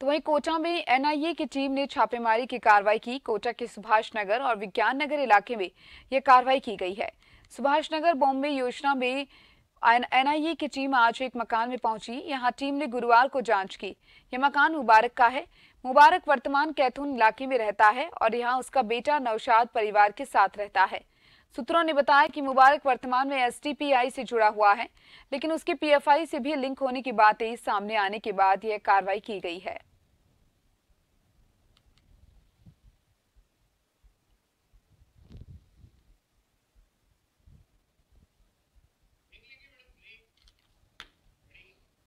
तो वहीं कोटा में एनआईए की टीम ने छापेमारी की कार्रवाई की कोटा के सुभाष नगर और विज्ञान नगर इलाके में यह कार्रवाई की गई है सुभाष नगर बॉम्बे योजना में एनआईए की टीम आज एक मकान में पहुंची यहां टीम ने गुरुवार को जांच की यह मकान मुबारक का है मुबारक वर्तमान कैथून इलाके में रहता है और यहाँ उसका बेटा नौशाद परिवार के साथ रहता है सूत्रों ने बताया कि मुबारक वर्तमान में एस से जुड़ा हुआ है लेकिन उसके पी से भी लिंक होने की बातें सामने आने के बाद यह कार्रवाई की गई है